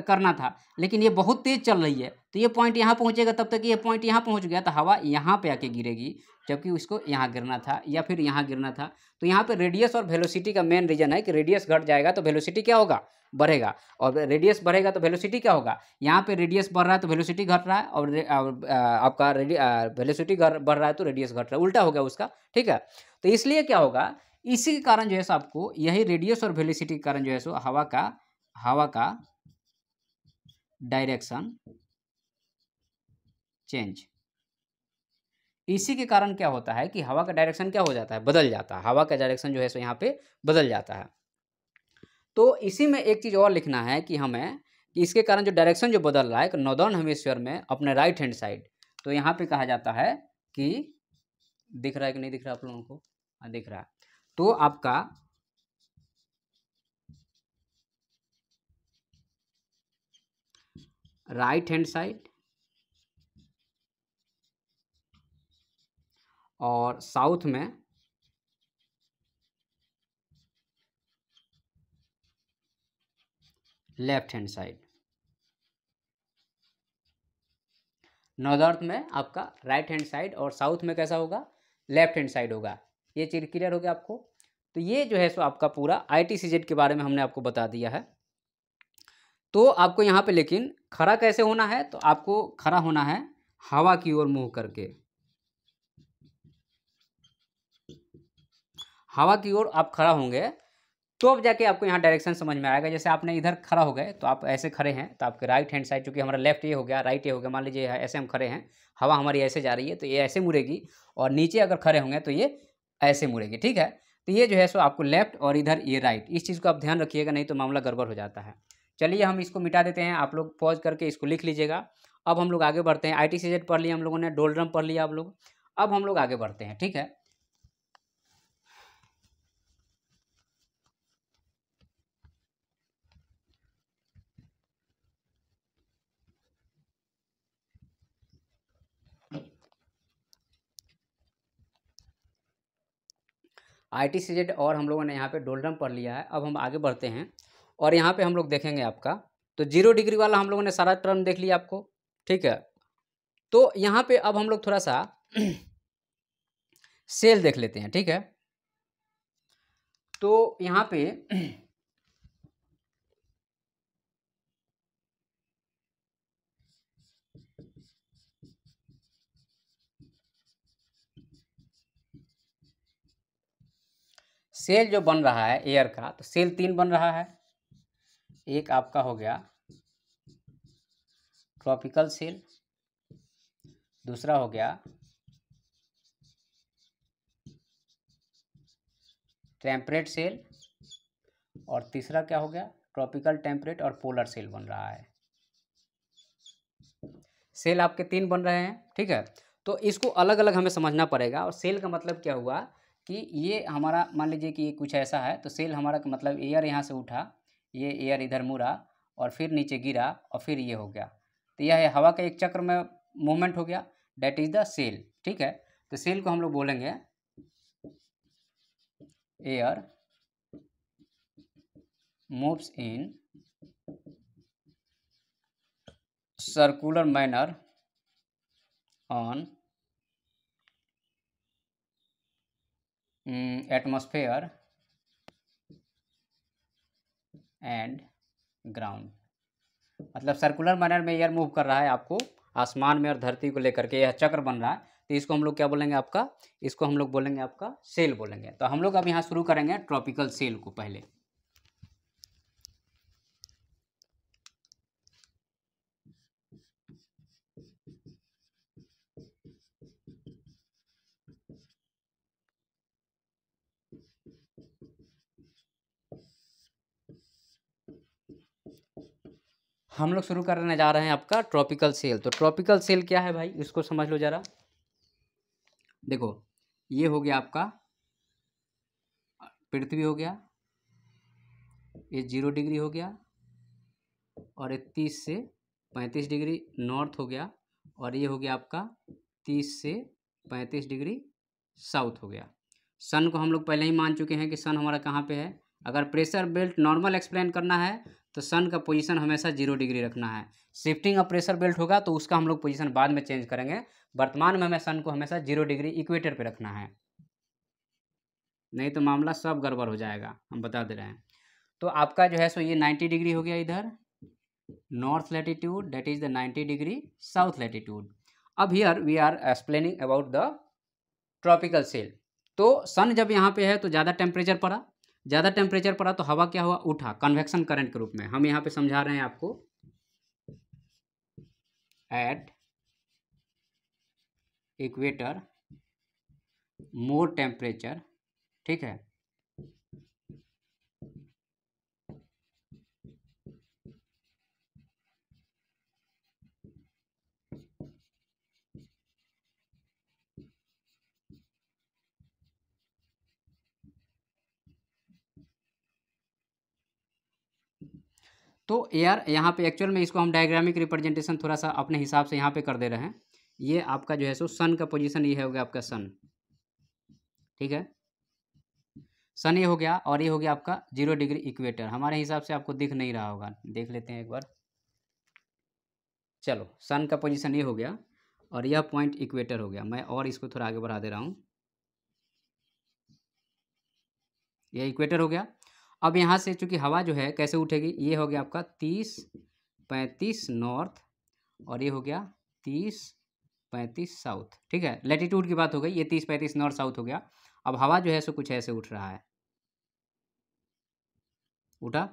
A: करना था लेकिन ये बहुत तेज चल रही है तो ये पॉइंट यहाँ पहुँचेगा तब तक ये पॉइंट यहाँ पहुँच गया तो हवा यहाँ पे आके गिरेगी जबकि उसको यहाँ गिरना था या फिर यहाँ गिरना था तो यहाँ पे रेडियस और वेलोसिटी का मेन रीजन है कि रेडियस घट जाएगा तो वेलोसिटी क्या होगा बढ़ेगा और रेडियस बढ़ेगा तो वेलोसिटी क्या होगा यहाँ पे रेडियस बढ़ रहा है तो वेलोसिटी घट रहा है और आपका वेलोसिटी बढ़ रहा है तो रेडियस घट रहा है उल्टा हो गया उसका ठीक है तो इसलिए क्या होगा इसी के कारण जो है सो आपको यही रेडियस और वेलिसिटी के कारण जो है सो हवा का हवा का डायरेक्शन चेंज इसी के कारण क्या होता है कि हवा का डायरेक्शन क्या हो जाता है बदल जाता है हवा का डायरेक्शन जो है सो यहाँ पे बदल जाता है तो इसी में एक चीज़ और लिखना है कि हमें कि इसके कारण जो डायरेक्शन जो बदल रहा है नॉर्दर्न हेमिस्फीयर में अपने राइट हैंड साइड तो यहाँ पे कहा जाता है कि दिख रहा है कि नहीं दिख रहा आप लोगों को हाँ, दिख रहा है तो आपका राइट हैंड साइड और साउथ में लेफ्ट हैंड साइड नॉर्थ में आपका राइट हैंड साइड और साउथ में कैसा होगा लेफ्ट हैंड साइड होगा ये चीज़ क्लियर हो गया आपको तो ये जो है सो आपका पूरा आई के बारे में हमने आपको बता दिया है तो आपको यहाँ पे लेकिन खड़ा कैसे होना है तो आपको खड़ा होना है हवा की ओर मुंह करके हवा की ओर आप खड़ा होंगे तो अब जाके आपको यहाँ डायरेक्शन समझ में आएगा जैसे आपने इधर खड़ा हो गए तो आप ऐसे खड़े हैं तो आपके राइट हैंड साइड चूँकि हमारा लेफ्ट ये हो गया राइट ये हो गया मान लीजिए ऐसे हम खड़े हैं हवा हमारी ऐसे जा रही है तो ये ऐसे मुड़ेगी और नीचे अगर खड़े होंगे तो ये ऐसे मुड़ेगी ठीक है तो ये जो है सो आपको लेफ्ट और इधर ये राइट इस चीज़ को आप ध्यान रखिएगा नहीं तो मामला गड़बड़ हो जाता है चलिए हम इसको मिटा देते हैं आप लोग पॉज करके इसको लिख लीजिएगा अब हम लोग आगे बढ़ते हैं आई टी पढ़ लिया हम लोगों ने डोलड्रम पढ़ लिया आप लोग अब हम लोग आगे बढ़ते हैं ठीक है आई टी सी जेड और हम लोगों ने यहाँ पे डोल्डम पढ़ लिया है अब हम आगे बढ़ते हैं और यहाँ पे हम लोग देखेंगे आपका तो जीरो डिग्री वाला हम लोगों ने सारा टर्म देख लिया आपको ठीक है तो यहाँ पे अब हम लोग थोड़ा सा [clears throat] सेल देख लेते हैं ठीक है तो यहाँ पे [clears throat] सेल जो बन रहा है एयर का तो सेल तीन बन रहा है एक आपका हो गया ट्रॉपिकल सेल दूसरा हो गया टेम्परेट सेल और तीसरा क्या हो गया ट्रॉपिकल टेम्परेट और पोलर सेल बन रहा है सेल आपके तीन बन रहे हैं ठीक है तो इसको अलग अलग हमें समझना पड़ेगा और सेल का मतलब क्या हुआ कि ये हमारा मान लीजिए कि ये कुछ ऐसा है तो सेल हमारा मतलब एयर यहाँ से उठा ये एयर इधर मुड़ा और फिर नीचे गिरा और फिर ये हो गया तो यह हवा का एक चक्र में मूवमेंट हो गया डैट इज़ द सेल ठीक है तो सेल को हम लोग बोलेंगे air moves in circular manner on atmosphere and ground मतलब सर्कुलर मैनर में एयर मूव कर रहा है आपको आसमान में और धरती को लेकर के यह चक्र बन रहा है तो इसको हम लोग क्या बोलेंगे आपका इसको हम लोग बोलेंगे आपका सेल बोलेंगे तो हम लोग अब यहाँ शुरू करेंगे ट्रॉपिकल सेल को पहले हम लोग शुरू करने जा रहे हैं आपका ट्रॉपिकल सेल तो ट्रॉपिकल सेल क्या है भाई इसको समझ लो ज़रा देखो ये हो गया आपका पृथ्वी हो गया ये जीरो डिग्री हो गया और ये तीस से पैंतीस डिग्री नॉर्थ हो गया और ये हो गया आपका तीस से पैंतीस डिग्री साउथ हो गया सन को हम लोग पहले ही मान चुके हैं कि सन हमारा कहाँ पे है अगर प्रेशर बेल्ट नॉर्मल एक्सप्लेन करना है तो सन का पोजीशन हमेशा जीरो डिग्री रखना है शिफ्टिंग और प्रेशर बेल्ट होगा तो उसका हम लोग पोजीशन बाद में चेंज करेंगे वर्तमान में हमें सन को हमेशा जीरो डिग्री इक्वेटर पे रखना है नहीं तो मामला सब गड़बड़ हो जाएगा हम बता दे रहे हैं तो आपका जो है सो ये नाइन्टी डिग्री हो गया इधर north latitude that is the ninety degree south latitude अब here we are explaining about the tropical cell तो सन जब यहाँ पे है तो ज़्यादा टेम्परेचर पड़ा ज़्यादा टेम्परेचर पड़ा तो हवा क्या हुआ उठा कन्वेक्शन करंट के रूप में हम यहाँ पे समझा रहे हैं आपको एट इक्वेटर मोर टेम्परेचर ठीक है तो एयर यहाँ पे एक्चुअल में इसको हम डायग्रामिक रिप्रेजेंटेशन थोड़ा सा अपने हिसाब से यहाँ पे कर दे रहे हैं ये आपका जो है सो सन का पोजीशन ये हो गया आपका सन ठीक है सन ये हो गया और ये हो गया आपका जीरो डिग्री इक्वेटर हमारे हिसाब से आपको दिख नहीं रहा होगा देख लेते हैं एक बार चलो सन का पोजिशन ये हो गया और यह पॉइंट इक्वेटर हो गया मैं और इसको थोड़ा आगे बढ़ा दे रहा हूँ यह इक्वेटर हो गया अब यहाँ से चूँकि हवा जो है कैसे उठेगी ये हो गया आपका तीस पैंतीस नॉर्थ और ये हो गया तीस पैंतीस साउथ ठीक है लेटीट्यूड की बात हो गई ये तीस पैंतीस नॉर्थ साउथ हो गया अब हवा जो है सो कुछ ऐसे उठ रहा है उठा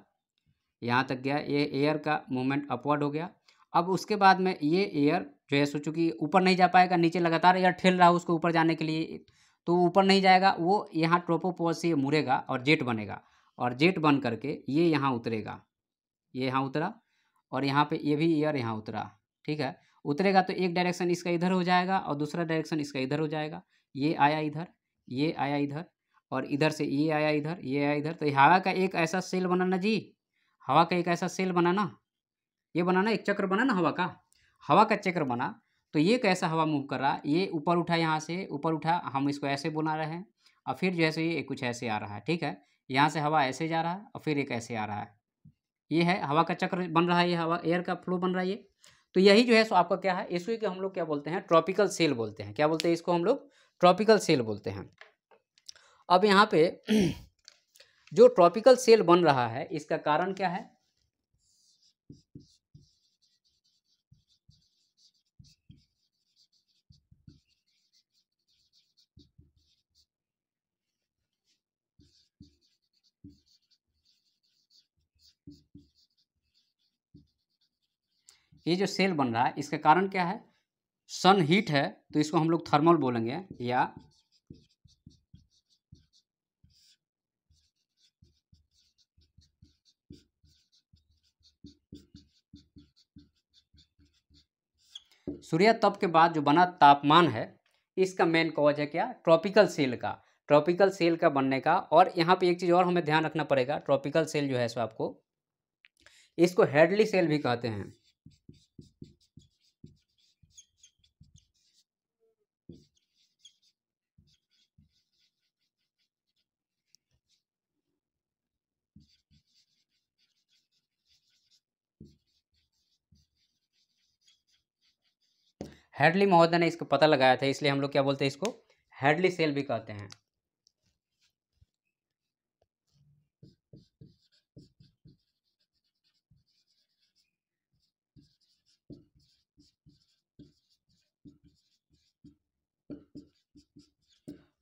A: यहाँ तक गया ये एयर का मूवमेंट अपवर्ड हो गया अब उसके बाद में ये एयर जो है सो चूँकि ऊपर नहीं जा पाएगा नीचे लगातार एयर ठेल रहा है उसको ऊपर जाने के लिए तो ऊपर नहीं जाएगा वो यहाँ ट्रोपोपोज से मुड़ेगा और जेट बनेगा और जेट बन करके ये यहाँ उतरेगा ये यहाँ उतरा और यहाँ पे ये भी ईयर यहाँ उतरा ठीक है उतरेगा तो एक डायरेक्शन इसका इधर हो जाएगा और दूसरा डायरेक्शन इसका इधर हो जाएगा ये आया इधर ये आया इधर और इधर से ये आया इधर ये आया इधर तो हवा का एक ऐसा सेल बनाना जी हवा का एक ऐसा सेल बनाना ये बनाना एक चक्र बना ना हवा का हवा का चक्र बना तो ये कैसा हवा मूव कर रहा ये ऊपर उठा यहाँ से ऊपर उठा हम इसको ऐसे बुला रहे हैं और फिर जैसे ये कुछ ऐसे आ रहा है ठीक है यहाँ से हवा ऐसे जा रहा है और फिर एक ऐसे आ रहा है ये है हवा का चक्र बन रहा है ये हवा एयर का फ्लो बन रहा है ये तो यही जो है सो आपका क्या है इसको के हम लोग क्या बोलते हैं ट्रॉपिकल सेल बोलते हैं क्या बोलते हैं इसको हम लोग ट्रॉपिकल सेल बोलते हैं अब यहाँ पे [clears throat] जो ट्रॉपिकल सेल बन रहा है इसका कारण क्या है ये जो सेल बन रहा है इसका कारण क्या है सन हीट है तो इसको हम लोग थर्मल बोलेंगे या सूर्य तप के बाद जो बना तापमान है इसका मेन कॉज है क्या ट्रॉपिकल सेल का ट्रॉपिकल सेल का बनने का और यहाँ पे एक चीज़ और हमें ध्यान रखना पड़ेगा ट्रॉपिकल सेल जो है सो आपको इसको हेडली सेल भी कहते हैं हेडली महोदय ने इसको पता लगाया था इसलिए हम लोग क्या बोलते हैं इसको हेडली सेल भी कहते हैं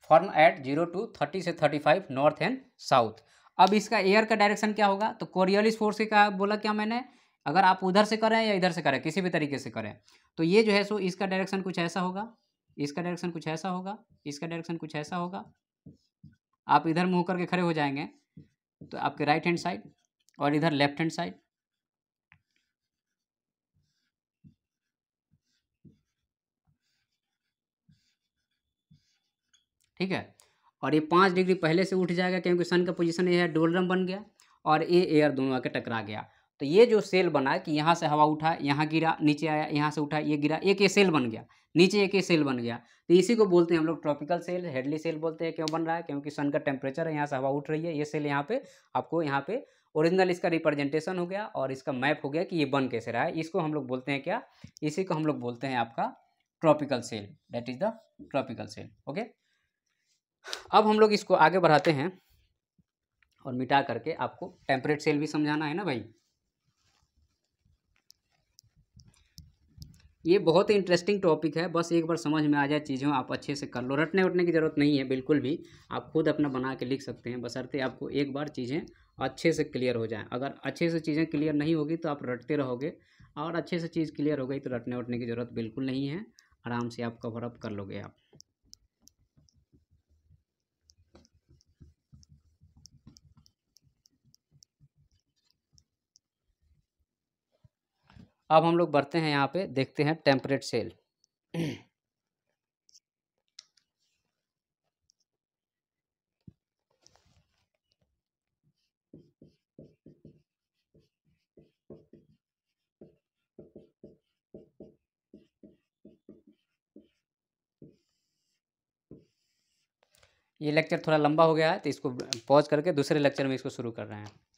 A: form at zero to thirty से thirty five north and south अब इसका एयर का डायरेक्शन क्या होगा तो कोरियलिस फोर्स के कहा बोला क्या मैंने अगर आप उधर से करें या इधर से करें किसी भी तरीके से करें तो ये जो है सो इसका डायरेक्शन कुछ ऐसा होगा इसका डायरेक्शन कुछ ऐसा होगा इसका डायरेक्शन कुछ ऐसा होगा आप इधर मुँह करके खड़े हो जाएंगे तो आपके राइट हैंड साइड और इधर लेफ्ट हैंड साइड ठीक है और ये पाँच डिग्री पहले से उठ जाएगा क्योंकि सन का पोजीशन ये है डोलरम बन गया और ये एयर दोनों आके टकरा गया तो ये जो सेल बना कि यहाँ से हवा उठा यहाँ गिरा नीचे आया यहाँ से उठा ये गिरा एक ये सेल बन गया नीचे एक ये सेल बन गया तो इसी को बोलते हैं हम लोग ट्रॉपिकल सेल हेडली सेल बोलते हैं क्यों बन रहा है क्योंकि सन का टेम्परेचर है यहाँ से हवा उठ रही है ये सेल यहाँ पर आपको यहाँ पर ओरिजिनल इसका रिप्रेजेंटेशन हो गया और इसका मैप हो गया कि ये बन कैसे रहा है इसको हम लोग बोलते हैं क्या इसी को हम लोग बोलते हैं आपका tropical cell that is the tropical cell okay अब हम लोग इसको आगे बढ़ाते हैं और मिटा करके आपको टेम्परेट सेल भी समझाना है ना भाई ये बहुत ही इंटरेस्टिंग टॉपिक है बस एक बार समझ में आ जाए चीज़ों आप अच्छे से कर लो रटने उठने की ज़रूरत नहीं है बिल्कुल भी आप खुद अपना बना के लिख सकते हैं बसरते आपको एक बार चीज़ें अच्छे से क्लियर हो जाए अगर अच्छे से चीज़ें क्लियर नहीं होगी तो आप रटते रहोगे और अच्छे से चीज़ क्लियर हो गई तो रटने उठने की ज़रूरत बिल्कुल नहीं है आराम से आप कवर अप कर लोगे आप अब हम लोग बढ़ते हैं यहाँ पे देखते हैं टेम्परेट सेल ये लेक्चर थोड़ा लंबा हो गया है तो इसको पॉज करके दूसरे लेक्चर में इसको शुरू कर रहे हैं